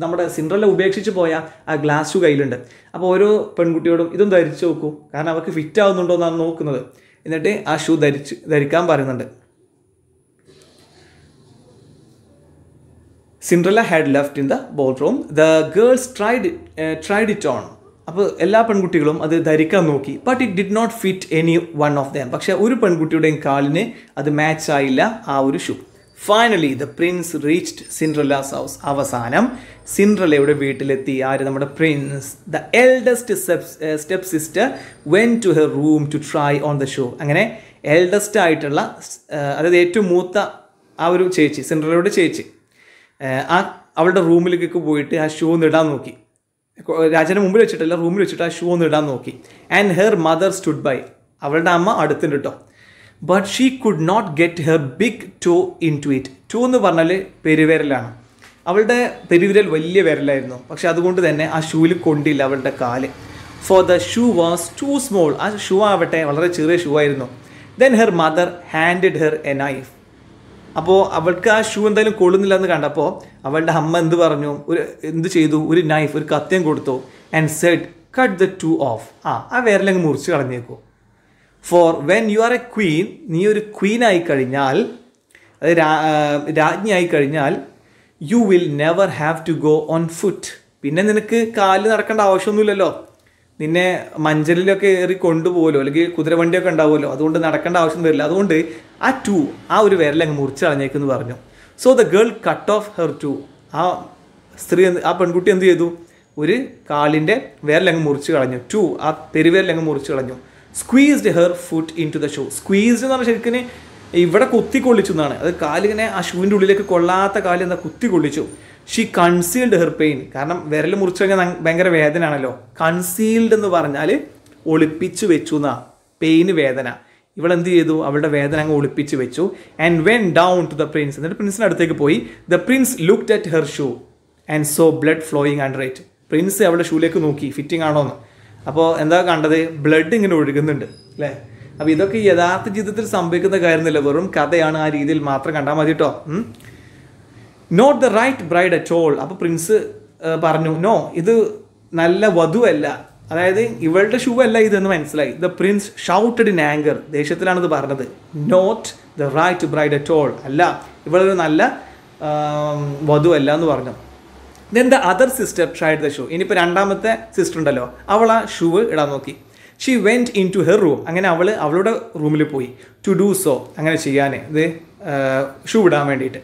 നമ്മുടെ സിൻഡ്രല ഉപേക്ഷിച്ച് പോയ ആ ഗ്ലാസ് ഷൂ കയ്യിലുണ്ട് അപ്പോൾ ഓരോ പെൺകുട്ടിയോടും ഇതും ധരിച്ചു നോക്കൂ കാരണം അവർക്ക് ഫിറ്റ് ആവുന്നുണ്ടോ എന്നാണ് നോക്കുന്നത് എന്നിട്ട് ആ ഷൂ ധരിച്ച് ധരിക്കാൻ പറയുന്നുണ്ട് Cinderella had left in the ball room the girls tried tried it on അപ്പോൾ എല്ലാ പെൺകുട്ടികളും അത് ധരിക്കാൻ നോക്കി but it did not fit any one of them പക്ഷേ ഒരു പെൺകുട്ടിയുടെയും കാലിന് അത് മാച്ച് ആയില്ല ആ ഒരു shoe finally the prince reached Cinderella's house അവസാനം സിൻഡ്രലയുടെ വീട്ടിലെത്തി ആര് നമ്മുടെ prince the eldest step sister went to her room to try on the shoe അങ്ങനെ എൽഡസ്റ്റ് ആയിട്ടുള്ള uh, അതായത് ഏറ്റവും മൂത്ത ആ ഒരു ചേച്ചി സിൻഡ്രലയുടെ ചേച്ചി ആ അവളുടെ റൂമിലേക്ക് പോയിട്ട് ആ ഷൂ ഒന്ന് ഇടാൻ നോക്കി രാജാവിന് മുമ്പിൽ വെച്ചിട്ടല്ല റൂമിൽ വെച്ചിട്ട് ആ ഷൂ ഒന്ന് ഇടാൻ നോക്കി and her mother stood by അവളുടെ അമ്മ അടുത്തുണ്ട് കേട്ടോ but she could not get her big toe into it toe എന്ന് പറഞ്ഞാൽ പെരുവിരലാണ് അവളുടെ പെരുവിരൽ വലിയ വിരലായിരുന്നു പക്ഷേ അതുകൊണ്ട് തന്നെ ആ ഷൂവിൽ കൊണ്ടില്ല അവളുടെ കാല് for the shoe was too small ആ ഷൂ ആവട്ടെ വളരെ ചെറിയ ഷൂ ആയിരുന്നു then her mother handed her a knife അപ്പോൾ അവൾക്ക് ആ ഷൂ എന്തായാലും കൊള്ളുന്നില്ല എന്ന് കണ്ടപ്പോൾ അവളുടെ അമ്മ എന്ത് പറഞ്ഞു ഒരു എന്ത് ചെയ്തു ഒരു നൈഫ് ഒരു കത്തിയം കൊടുത്തു and said cut the toe off ആ ആ വേരലങ്ങ് മുറിച്ച് കളഞ്ഞേക്കൂ for when you are a queen നീ ഒരു ക്വീൻ ആയി കഴിഞ്ഞാൽ അത് രാജ്ഞിയായി കഴിഞ്ഞാൽ you will never have to go on foot പിന്നെ നിനക്ക് കാല് നടക്കേണ്ട ആവശ്യമൊന്നുമില്ലല്ലോ നിന്നെ മഞ്ചലിലൊക്കെ ഏറി കൊണ്ടുപോകലോ അല്ലെങ്കിൽ കുതിരവണ്ടിയൊക്കെ ഉണ്ടാവുമല്ലോ അതുകൊണ്ട് നടക്കേണ്ട ആവശ്യം വരില്ല അതുകൊണ്ട് ആ ടു ആ ഒരു അങ്ങ് മുറിച്ച് കളഞ്ഞേക്കെന്ന് പറഞ്ഞു so the girl cut off her toe ആ സ്ത്രീ ആ പെൺകുട്ടി എന്ത് ചെയ്തു ഒരു കാലിൻ്റെ വിരലങ്ങ് മുറിച്ച് കളഞ്ഞു ടു ആ പെരുവിരലങ്ങ് മുറിച്ച് കളഞ്ഞു squeezed her foot in to the shoe squeezed എന്ന് പറഞ്ഞാൽ ശരിക്കും ഇവിടെ കുത്തി കൊള്ളിച്ചു എന്നാണ് അത് കാലിങ്ങനെ ആ ഷൂവിൻ്റെ ഉള്ളിലേക്ക് കൊള്ളാത്ത കാലിൽ എന്താ കുത്തി കൊള്ളിച്ചു ഷീ കൺസീൽഡ് ഹെർ പെയിൻ കാരണം വിരൽ മുറിച്ചു കഴിഞ്ഞാൽ ഭയങ്കര വേദനയാണല്ലോ കൺസീൽഡ് എന്ന് പറഞ്ഞാൽ ഒളിപ്പിച്ചു വെച്ചു എന്നാ പെയിന് വേദന ഇവൾ എന്ത് ചെയ്തു അവളുടെ വേദന അങ്ങ് ഒളിപ്പിച്ച് വെച്ചു and went down to the prince എന്നിട്ട് പ്രിൻസിൻ്റെ അടുത്തേക്ക് പോയി the prince look at her shoe and saw blood flowing and right prince അവളുടെ ഷൂലേക്ക് നോക്കി ഫിറ്റിംഗ് ആണോ എന്ന് അപ്പോൾ എന്താ കണ്ടത് ബ്ലഡ് ഇങ്ങനെ ഒഴുകുന്നുണ്ട് അല്ലേ അപ്പോൾ ഇതൊക്കെ യഥാർത്ഥ ജീവിതത്തിൽ സംഭവിക്കുന്ന കാര്യമൊന്നുമില്ല വെറും കഥയാണ് ആ രീതിയിൽ മാത്രം കണ്ടാൽ മതി കേട്ടോ not the right bride at all അപ്പോൾ പ്രിൻസ് പറഞ്ഞു നോ ഇത് നല്ല വധുവല്ല അതായത് ഇവളുടെ ഷൂ അല്ല ഇതെന്ന് മനസ്സിലായി the prince shouted in anger ദേഷ്യത്തിലാണിത് പറഞ്ഞത് not the right bride at all അല്ല ഇവളൊരു നല്ല വധു അല്ല എന്ന് പറഞ്ഞു then the other sister tried the shoe ഇനിയിപ്പോൾ രണ്ടാമത്തെ സിസ്റ്റർ ഉണ്ടല്ലോ അവൾ ആ ഷൂ ഇടാൻ നോക്കി she went into her room അങ്ങനെ അവൾ അവളുടെ റൂമിൽ പോയി ടു ഡു സോ അങ്ങനെ ചെയ്യാനേ ഇത് ഷൂ ഇടാൻ വേണ്ടിയിട്ട്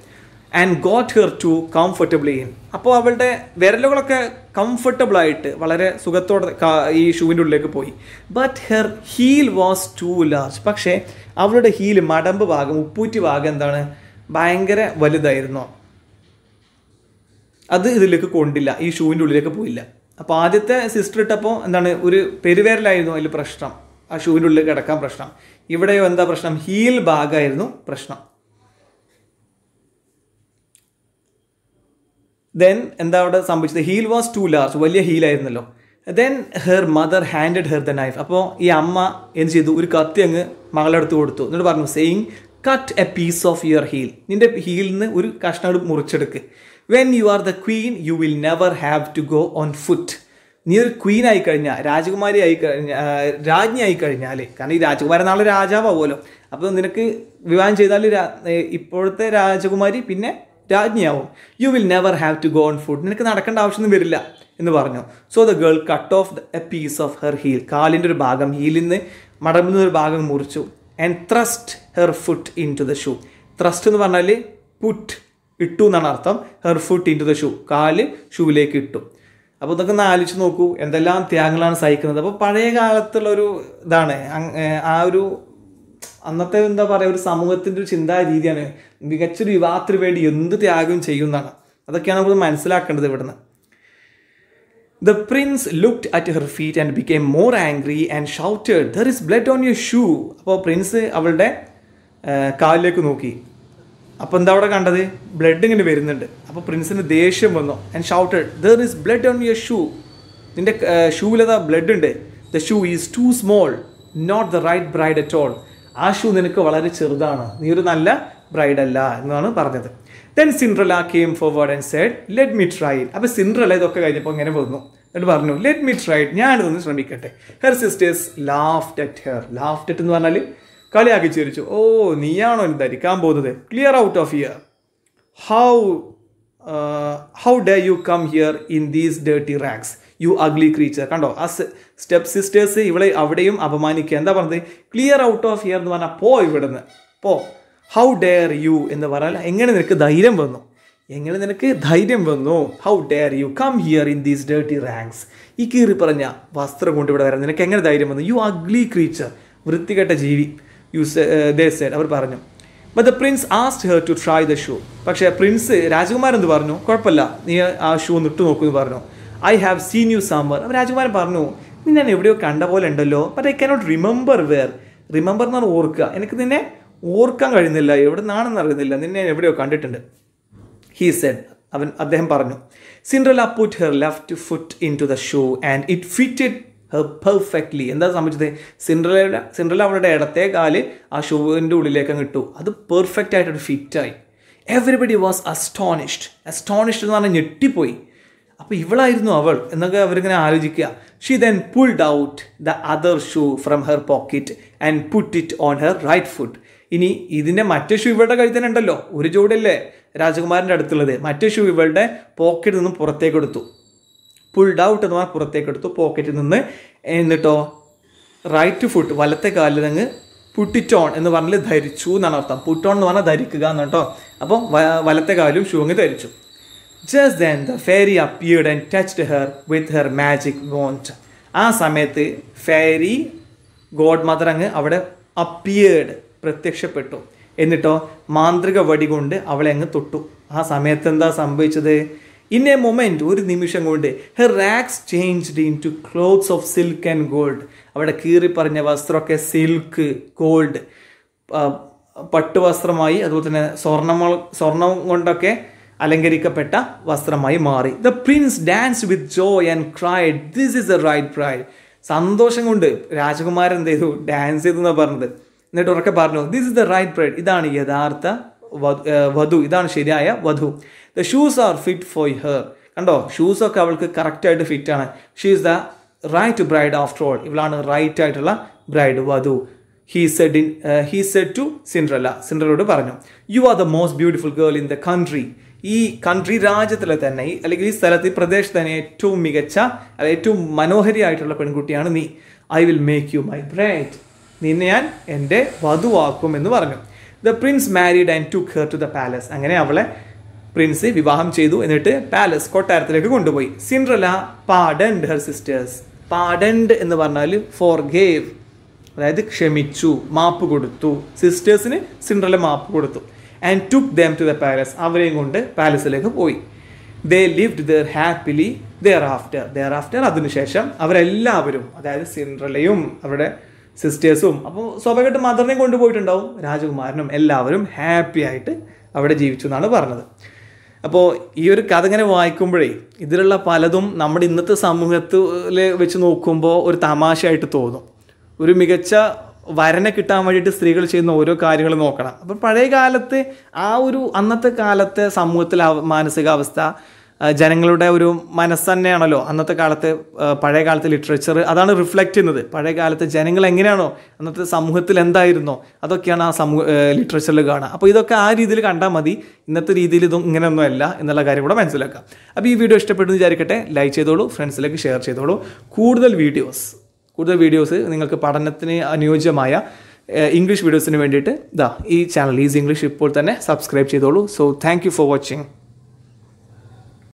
and got her toe comfortably in അപ്പോൾ അവളുടെ വിരലുകളൊക്കെ കംഫർട്ടബിൾ ആയിട്ട് വളരെ സുഖത്തോടെ ഈ ഷൂവിൻ്റെ ഉള്ളിലേക്ക് പോയി but her heel was too large പക്ഷേ അവളുടെ ഹീൽ മടമ്പ് ഭാഗം ഉപ്പൂറ്റി ഭാഗം എന്താണ് ഭയങ്കര വലുതായിരുന്നു അത് ഇതിലേക്ക് കൊണ്ടില്ല ഈ ഷൂവിൻ്റെ ഉള്ളിലേക്ക് പോയില്ല അപ്പോൾ ആദ്യത്തെ സിസ്റ്റർ ഇട്ടപ്പോൾ എന്താണ് ഒരു പെരുവേരലായിരുന്നു അതിൽ പ്രശ്നം ആ ഷൂവിൻ്റെ ഉള്ളിൽ കിടക്കാൻ പ്രശ്നം ഇവിടെയോ എന്താ പ്രശ്നം ഹീൽ ഭാഗമായിരുന്നു പ്രശ്നം ദെൻ എന്താ അവിടെ സംഭവിച്ചത് ഹീൽ വാസ് ടു ലാർജ് വലിയ ഹീലായിരുന്നല്ലോ then her mother handed her the knife അപ്പോൾ ഈ അമ്മ എന്ത് ചെയ്തു ഒരു കത്തി അങ്ങ് മകളെടുത്ത് കൊടുത്തു എന്നിട്ട് പറഞ്ഞു saying cut a piece off your heel നിന്റെ ഹീലിൽ നിന്ന് ഒരു കഷ്ണം മുറിച്ചെടുക്ക് when you are the queen you will never have to go on foot നീ ഒരു ക്വീൻ ആയി കഴിഞ്ഞാൽ രാജകുമാരി ആയി കഴിഞ്ഞാൽ രാജ്ഞി ആയി കഴിഞ്ഞാൽ കാരണം ഈ രാജകുമാരൻ നാളെ രാജാവാകുമല്ലോ അപ്പോൾ നിനക്ക് വിവാഹം ചെയ്താൽ ഇപ്പോഴത്തെ രാജകുമാരി പിന്നെ രാജ്ഞിയാവും you will never have to go on foot നിനക്ക് നടക്കേണ്ട ആവശ്യമൊന്നും വരില്ല എന്ന് പറഞ്ഞു so the girl cut off the a piece of her heel കാലിൻ്റെ ഒരു ഭാഗം ഹീലിൽ നിന്ന് മടങ്ങുന്ന ഒരു ഭാഗം മുറിച്ചു and thrust her foot in to the shoe thrust എന്ന് പറഞ്ഞാൽ പുട്ട് ഇട്ടു എന്നാണ് അർത്ഥം her foot in to the shoe കാല് ഷൂവിലേക്ക് ഇട്ടു അപ്പോൾ ഇതൊക്കെ ഒന്ന് ആലോചിച്ച് നോക്കൂ എന്തെല്ലാം ത്യാഗങ്ങളാണ് സഹിക്കുന്നത് അപ്പോൾ പഴയ കാലത്തുള്ള ഒരു ഇതാണ് ആ ഒരു അന്നത്തെ എന്താ പറയുക ഒരു സമൂഹത്തിൻ്റെ ഒരു ചിന്താ രീതിയാണ് മികച്ചൊരു യുവാത്തിന് വേണ്ടി എന്ത് ത്യാഗം ചെയ്യുന്നതാണ് അതൊക്കെയാണ് നമ്മൾ മനസ്സിലാക്കേണ്ടത് ഇവിടുന്ന് the prince looked at her feet and became more angry and shouted there is blood on your shoe അപ്പോൾ പ്രിൻസ് അവളുടെ കാലിലേക്ക് നോക്കി അപ്പോൾ എന്താ അവിടെ കണ്ടത് ബ്ലഡ് ഇങ്ങനെ വരുന്നുണ്ട് അപ്പോൾ പ്രിൻസിന് ദേഷ്യം വന്നു and shouted there is blood on your shoe നിൻ്റെ ഷൂവിലതാ ബ്ലഡ് ഉണ്ട് the shoe is too small not the right bride at all ആ ഷൂ നിനക്ക് വളരെ ചെറുതാണ് നീ ഒരു നല്ല ബ്രൈഡ് അല്ല എന്നാണ് പറഞ്ഞത് then Cinderella came forward and said let me try അപ്പോൾ സിൻഡ്രല ഇതൊക്കെ കഴിഞ്ഞപ്പോൾ ഇങ്ങനെ വന്നു എന്നിട്ട് പറഞ്ഞു ലെറ്റ് മി ട്രൈ ഞാനിതൊന്ന് ശ്രമിക്കട്ടെ her sisters laughed at her laughed at എന്ന് പറഞ്ഞാൽ കളിയാക്കി ചിരിച്ചു ഓ നീയാണോ ഇത് ധരിക്കാൻ പോകുന്നത് clear out of here how how dare you come here in these dirty rags you ugly creature കണ്ടോ ആ സ്റ്റെപ്പ് സിസ്റ്റേഴ്സ് ഇവിടെ അവിടെയും അപമാനിക്കുക എന്താ പറഞ്ഞത് ക്ലിയർ ഔട്ട് ഓഫ് ഇയർ എന്ന് പറഞ്ഞാൽ പോ ഇവിടുന്ന് പോ ഹൗ ഡെയർ യു എന്ന് പറഞ്ഞാൽ എങ്ങനെ നിനക്ക് ധൈര്യം വന്നു എങ്ങനെ നിനക്ക് ധൈര്യം വന്നു how dare you come here in these dirty rags ഈ കീറി പറഞ്ഞ വസ്ത്രം കൊണ്ട് ഇവിടെ വരാൻ നിനക്ക് എങ്ങനെ ധൈര്യം വന്നു യു അഗ്ലി ക്രീച്ചർ വൃത്തികെട്ട ജീവി യു ദേ അവർ പറഞ്ഞു but the prince asked her to try the shoe പക്ഷേ പ്രിൻസ് രാജകുമാരൻ എന്ന് പറഞ്ഞു കുഴപ്പമില്ല നീ ആ ഷൂ നിട്ടു നോക്കുമെന്ന് പറഞ്ഞു I have seen you somewhere അപ്പോൾ രാജകുമാരൻ പറഞ്ഞു നീ ഞാൻ എവിടെയോ കണ്ട പോലെ ഉണ്ടല്ലോ but I cannot remember where remember എന്ന് പറഞ്ഞാൽ ഓർക്കുക എനിക്ക് നിന്നെ ഓർക്കാൻ കഴിയുന്നില്ല എവിടെ നിന്നാണെന്ന് അറിയുന്നില്ല നിന്നെ ഞാൻ എവിടെയോ കണ്ടിട്ടുണ്ട് ഹീ സെഡ് അവൻ അദ്ദേഹം പറഞ്ഞു Cinderella put her left foot in to the shoe and it fitted her perfectly എന്താ സംഭവിച്ചത് സിൻഡ്രലയുടെ സിൻഡ്രല അവളുടെ ഇടത്തെ കാല് ആ ഷൂവിൻ്റെ ഉള്ളിലേക്ക് കിട്ടു അത് പെർഫെക്റ്റ് ആയിട്ടൊരു ഫിറ്റായി എവറിബഡി വാസ് അസ്റ്റോണിഷ്ഡ് അസ്റ്റോണിഷ്ഡ് എന്ന് പറഞ്ഞാൽ ഞെട്ടിപ്പോയി അപ്പോൾ ഇവളായിരുന്നു അവൾ എന്നൊക്കെ അവരിങ്ങനെ ആലോചിക്കുക she then pulled out the other shoe from her pocket and put it on her right foot ഇനി ഇതിൻ്റെ മറ്റേ ഷൂ ഇവളുടെ കഴുത്തിന് ഉണ്ടല്ലോ ഒരു ജോഡിയല്ലേ രാജകുമാരൻ്റെ അടുത്തുള്ളത് മറ്റേ ഷൂ ഇവളുടെ പോക്കറ്റിൽ നിന്ന് പുറത്തേക്ക് എടുത്തു പുൾഡ് ഔട്ട് എന്ന് പറഞ്ഞാൽ പുറത്തേക്ക് എടുത്തു പോക്കറ്റിൽ നിന്ന് എന്നിട്ടോ റൈറ്റ് ഫുഡ് വലത്തെ കാലിൽ അങ്ങ് പുട്ടിറ്റോൺ എന്ന് പറഞ്ഞാൽ ധരിച്ചു എന്നാണ് അർത്ഥം പുട്ടോൺ എന്ന് പറഞ്ഞാൽ ധരിക്കുക എന്ന് കേട്ടോ അപ്പോൾ വലത്തെ കാലും ഷൂ അങ്ങ് ധരിച്ചു just then the fairy appeared and touched her with her magic wand ആ സമയത്ത് ഫെയറി ഗോഡ് മദർ അങ്ങ് അവിടെ അപ്പിയേർഡ് പ്രത്യക്ഷപ്പെട്ടു എന്നിട്ടോ മാന്ത്രിക വടി കൊണ്ട് അവളെ അങ്ങ് തൊട്ടു ആ സമയത്ത് എന്താ സംഭവിച്ചത് ഇൻ എ മൊമെൻറ്റ് ഒരു നിമിഷം കൊണ്ട് her rags changed in to clothes of silk and gold അവിടെ കീറി പറഞ്ഞ വസ്ത്രമൊക്കെ സിൽക്ക് ഗോൾഡ് പട്ടുവസ്ത്രമായി അതുപോലെ തന്നെ സ്വർണ്ണമോ സ്വർണം കൊണ്ടൊക്കെ അലങ്കരിക്കപ്പെട്ട വസ്ത്രമായി മാറി the prince dance with joy and cried this is a right bride സന്തോഷം കൊണ്ട് രാജകുമാരൻ എന്ത് ചെയ്തു ഡാൻസ് ചെയ്തു എന്നാണ് പറഞ്ഞത് എന്നിട്ട് ഉറക്കെ പറഞ്ഞു this is the right bride ഇതാണ് യഥാർത്ഥ വധു ഇതാണ് ശരിയായ വധു the shoes are fit for her കണ്ടോ ഷൂസൊക്കെ അവൾക്ക് കറക്റ്റായിട്ട് ആണ് she is the right bride after all ഇവളാണ് റൈറ്റ് ആയിട്ടുള്ള ബ്രൈഡ് വധു he said in he said to Cinderella സിൻഡ്രലോട് പറഞ്ഞു you are the most beautiful girl in the country ഈ കൺട്രി രാജ്യത്തിലെ തന്നെ അല്ലെങ്കിൽ ഈ സ്ഥലത്ത് ഈ പ്രദേശത്ത് തന്നെ ഏറ്റവും മികച്ച അല്ലെങ്കിൽ ഏറ്റവും മനോഹരിയായിട്ടുള്ള പെൺകുട്ടിയാണ് നീ I will make you my bride നിന്നെ ഞാൻ എൻ്റെ വധുവാക്കും എന്ന് പറഞ്ഞു the prince married and took her to the palace അങ്ങനെ അവളെ പ്രിൻസ് വിവാഹം ചെയ്തു എന്നിട്ട് പാലസ് കൊട്ടാരത്തിലേക്ക് കൊണ്ടുപോയി Cinderella pardoned her sisters pardoned എന്ന് പറഞ്ഞാൽ ഫോർ ഗേവ് അതായത് ക്ഷമിച്ചു മാപ്പ് കൊടുത്തു സിസ്റ്റേഴ്സിന് സിൻഡ്രല മാപ്പ് കൊടുത്തു and took them to the palace അവരെയും കൊണ്ട് പാലസിലേക്ക് പോയി they lived there happily there after there after അതിനുശേഷം അവരെല്ലാവരും അതായത് സിൻഡ്രലയും അവരുടെ സിസ്റ്റേഴ്സും അപ്പോൾ സ്വാഭാവികമായിട്ട് മദറിനെയും കൊണ്ടുപോയിട്ടുണ്ടാവും രാജകുമാരനും എല്ലാവരും ഹാപ്പി ആയിട്ട് അവിടെ ജീവിച്ചു എന്നാണ് പറഞ്ഞത് അപ്പോൾ ഈ ഒരു കഥ ഇങ്ങനെ വായിക്കുമ്പോഴേ ഇതിലുള്ള പലതും നമ്മുടെ ഇന്നത്തെ സമൂഹത്തിൽ വെച്ച് നോക്കുമ്പോൾ ഒരു തമാശയായിട്ട് തോന്നും ഒരു മികച്ച വരനെ കിട്ടാൻ വേണ്ടിയിട്ട് സ്ത്രീകൾ ചെയ്യുന്ന ഓരോ കാര്യങ്ങൾ നോക്കണം അപ്പോൾ പഴയ കാലത്ത് ആ ഒരു അന്നത്തെ കാലത്തെ സമൂഹത്തിലെ മാനസികാവസ്ഥ ജനങ്ങളുടെ ഒരു മനസ്സ് തന്നെയാണല്ലോ അന്നത്തെ കാലത്ത് പഴയ കാലത്തെ ലിറ്ററേച്ചർ അതാണ് റിഫ്ലക്റ്റ് ചെയ്യുന്നത് പഴയ കാലത്ത് ജനങ്ങൾ എങ്ങനെയാണോ അന്നത്തെ സമൂഹത്തിൽ എന്തായിരുന്നോ അതൊക്കെയാണ് ആ സമൂഹ ലിറ്ററേച്ചറിൽ കാണുക അപ്പോൾ ഇതൊക്കെ ആ രീതിയിൽ കണ്ടാൽ മതി ഇന്നത്തെ രീതിയിൽ ഇതും ഇങ്ങനെയൊന്നും അല്ല എന്നുള്ള കാര്യം കൂടെ മനസ്സിലാക്കാം അപ്പോൾ ഈ വീഡിയോ ഇഷ്ടപ്പെട്ടു വിചാരിക്കട്ടെ ലൈക്ക് ചെയ്തോളൂ ഫ്രണ്ട്സിലേക്ക് ഷെയർ ചെയ്തോളൂ കൂടുതൽ വീഡിയോസ് കൂടുതൽ വീഡിയോസ് നിങ്ങൾക്ക് പഠനത്തിന് അനുയോജ്യമായ ഇംഗ്ലീഷ് വീഡിയോസിന് വേണ്ടിയിട്ട് ഇതാ ഈ ചാനൽ ഈസ് ഇംഗ്ലീഷ് ഇപ്പോൾ തന്നെ സബ്സ്ക്രൈബ് ചെയ്തോളൂ സോ താങ്ക് ഫോർ വാച്ചിങ്